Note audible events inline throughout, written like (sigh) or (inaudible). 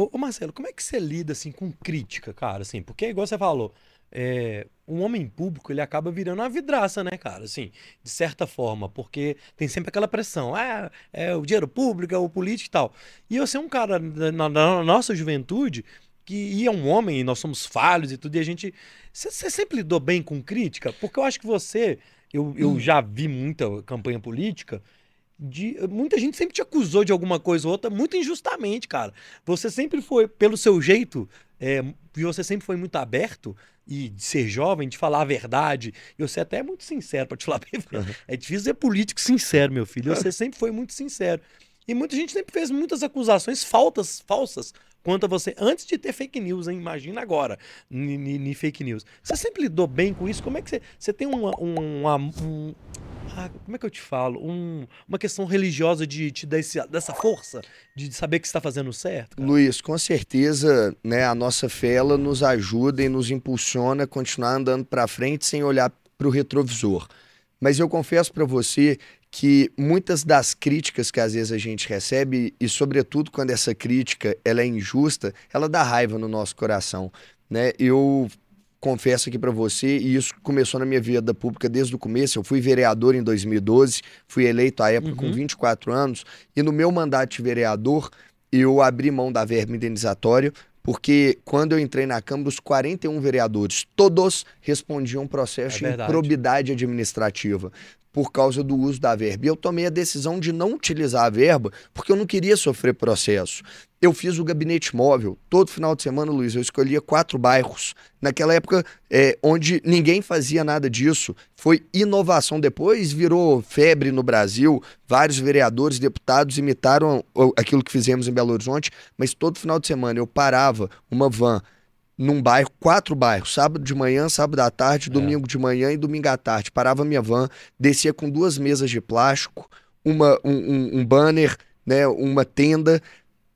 Ô, ô, Marcelo, como é que você lida assim com crítica, cara? Assim, porque igual você falou, é, um homem público ele acaba virando uma vidraça, né, cara? Assim, de certa forma, porque tem sempre aquela pressão, ah, é o dinheiro público, é o político e tal. E eu ser um cara na, na nossa juventude que e é um homem, e nós somos falhos e tudo, e a gente. Você sempre lidou bem com crítica? Porque eu acho que você. Eu, eu hum. já vi muita campanha política de, muita gente sempre te acusou de alguma coisa ou outra, muito injustamente, cara. Você sempre foi, pelo seu jeito, é, você sempre foi muito aberto e de ser jovem, de falar a verdade. E você até é muito sincero, para te falar bem. (laughs) É difícil ser político sincero, meu filho. Você sempre foi muito sincero. E muita gente sempre fez muitas acusações faltas, falsas quanto a você, antes de ter fake news, hein? imagina agora, nem fake news. Você sempre lidou bem com isso? Como é que você, você tem uma, uma, um, ah, como é que eu te falo? Um, uma questão religiosa de te dar esse, dessa força de saber que está fazendo certo? Cara? Luiz, com certeza, né, a nossa fé ela nos ajuda e nos impulsiona a continuar andando para frente sem olhar para o retrovisor. Mas eu confesso para você que muitas das críticas que às vezes a gente recebe e sobretudo quando essa crítica ela é injusta, ela dá raiva no nosso coração, né? Eu confesso aqui para você, e isso começou na minha vida pública desde o começo. Eu fui vereador em 2012, fui eleito à época uhum. com 24 anos, e no meu mandato de vereador, eu abri mão da verba indenizatória, porque quando eu entrei na Câmara, os 41 vereadores, todos respondiam processo é de improbidade administrativa por causa do uso da verba. E eu tomei a decisão de não utilizar a verba porque eu não queria sofrer processo. Eu fiz o gabinete móvel. Todo final de semana, Luiz, eu escolhia quatro bairros. Naquela época, é, onde ninguém fazia nada disso, foi inovação. Depois virou febre no Brasil. Vários vereadores, deputados imitaram aquilo que fizemos em Belo Horizonte. Mas todo final de semana eu parava uma van num bairro, quatro bairros, sábado de manhã, sábado à tarde, é. domingo é. de manhã e domingo à tarde. Parava minha van, descia com duas mesas de plástico, uma, um, um, um banner, né, uma tenda,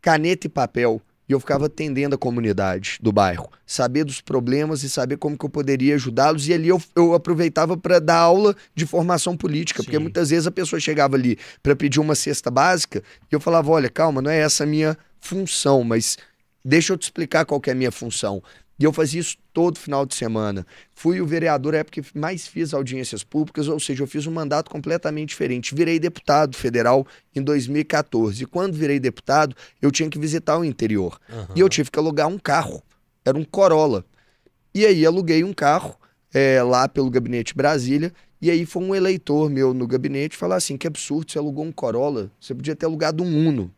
caneta e papel. E eu ficava atendendo a comunidade do bairro, saber dos problemas e saber como que eu poderia ajudá-los. E ali eu, eu aproveitava para dar aula de formação política, Sim. porque muitas vezes a pessoa chegava ali para pedir uma cesta básica e eu falava: olha, calma, não é essa a minha função, mas Deixa eu te explicar qual que é a minha função. E eu fazia isso todo final de semana. Fui o vereador, época que mais fiz audiências públicas, ou seja, eu fiz um mandato completamente diferente. Virei deputado federal em 2014. E quando virei deputado, eu tinha que visitar o interior. Uhum. E eu tive que alugar um carro. Era um Corolla. E aí aluguei um carro é, lá pelo Gabinete Brasília. E aí foi um eleitor meu no gabinete falar assim: que absurdo, você alugou um Corolla, você podia ter alugado um Uno.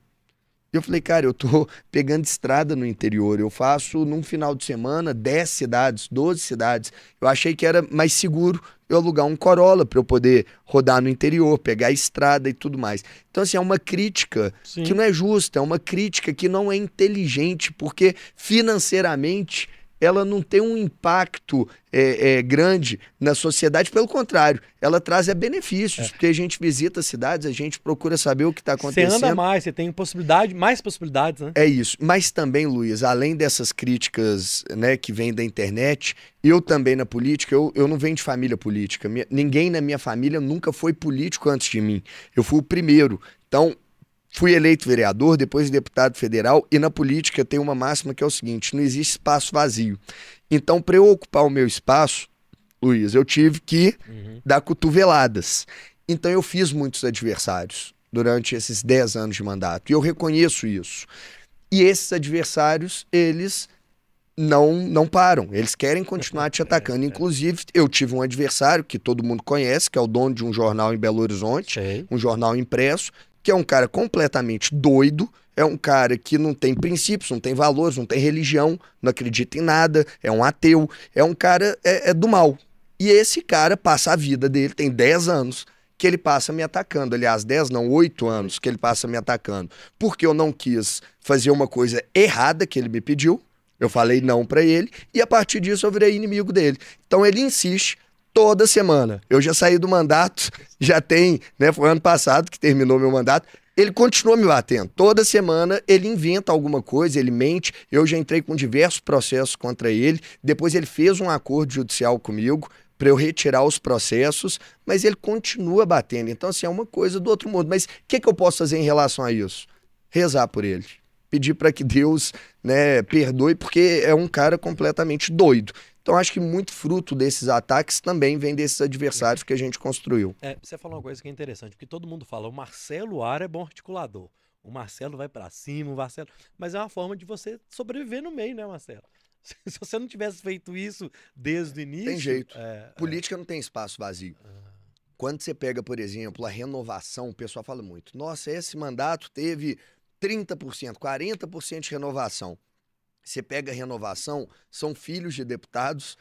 E eu falei, cara, eu tô (laughs) pegando estrada no interior. Eu faço num final de semana 10 cidades, 12 cidades. Eu achei que era mais seguro eu alugar um Corolla para eu poder rodar no interior, pegar estrada e tudo mais. Então, assim, é uma crítica Sim. que não é justa, é uma crítica que não é inteligente, porque financeiramente ela não tem um impacto é, é, grande na sociedade, pelo contrário, ela traz é, benefícios, é. porque a gente visita cidades, a gente procura saber o que está acontecendo. Você anda mais, você tem possibilidade, mais possibilidades, né? É isso. Mas também, Luiz, além dessas críticas né, que vêm da internet, eu também na política, eu, eu não venho de família política. Minha, ninguém na minha família nunca foi político antes de mim. Eu fui o primeiro. Então, Fui eleito vereador, depois deputado federal, e na política tem uma máxima que é o seguinte: não existe espaço vazio. Então, para eu ocupar o meu espaço, Luiz, eu tive que uhum. dar cotoveladas. Então, eu fiz muitos adversários durante esses 10 anos de mandato, e eu reconheço isso. E esses adversários, eles não não param. Eles querem continuar te (laughs) é, atacando. É. Inclusive, eu tive um adversário que todo mundo conhece, que é o dono de um jornal em Belo Horizonte, Sei. um jornal impresso, que é um cara completamente doido, é um cara que não tem princípios, não tem valores, não tem religião, não acredita em nada, é um ateu, é um cara é, é do mal. E esse cara passa a vida dele, tem 10 anos, que ele passa me atacando. Aliás, 10 não, 8 anos que ele passa me atacando. Porque eu não quis fazer uma coisa errada que ele me pediu. Eu falei não para ele e a partir disso eu virei inimigo dele. Então ele insiste toda semana. Eu já saí do mandato, (laughs) já tem, né? Foi ano passado que terminou meu mandato. Ele continua me batendo. Toda semana ele inventa alguma coisa, ele mente. Eu já entrei com diversos processos contra ele. Depois ele fez um acordo judicial comigo para eu retirar os processos, mas ele continua batendo. Então, assim, é uma coisa do outro mundo. Mas o que, que eu posso fazer em relação a isso? Rezar por ele. Pedir para que Deus né, perdoe, porque é um cara completamente doido. Então, acho que muito fruto desses ataques também vem desses adversários que a gente construiu. É, você falou uma coisa que é interessante, porque todo mundo fala, o Marcelo Ara é bom articulador. O Marcelo vai para cima, o Marcelo. Mas é uma forma de você sobreviver no meio, né, Marcelo? (laughs) Se você não tivesse feito isso desde o início. Tem jeito. É, é. Política é... não tem espaço vazio. Ah. Quando você pega, por exemplo, a renovação, o pessoal fala muito. Nossa, esse mandato teve 30%, 40% de renovação. Você pega a renovação, são filhos de deputados,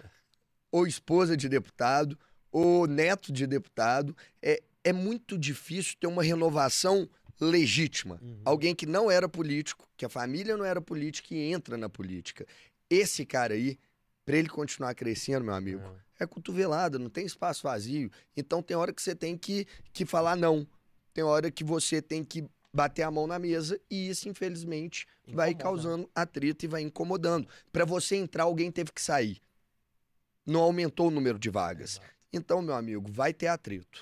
ou esposa de deputado, ou neto de deputado. É, é muito difícil ter uma renovação legítima. Uhum. Alguém que não era político, que a família não era política e entra na política. Esse cara aí, para ele continuar crescendo, meu amigo, é. é cotovelada, não tem espaço vazio. Então tem hora que você tem que, que falar não. Tem hora que você tem que bater a mão na mesa e isso, infelizmente, Incomoda. vai causando atrito e vai incomodando. Para você entrar, alguém teve que sair. Não aumentou o número de vagas. Exato. Então, meu amigo, vai ter atrito.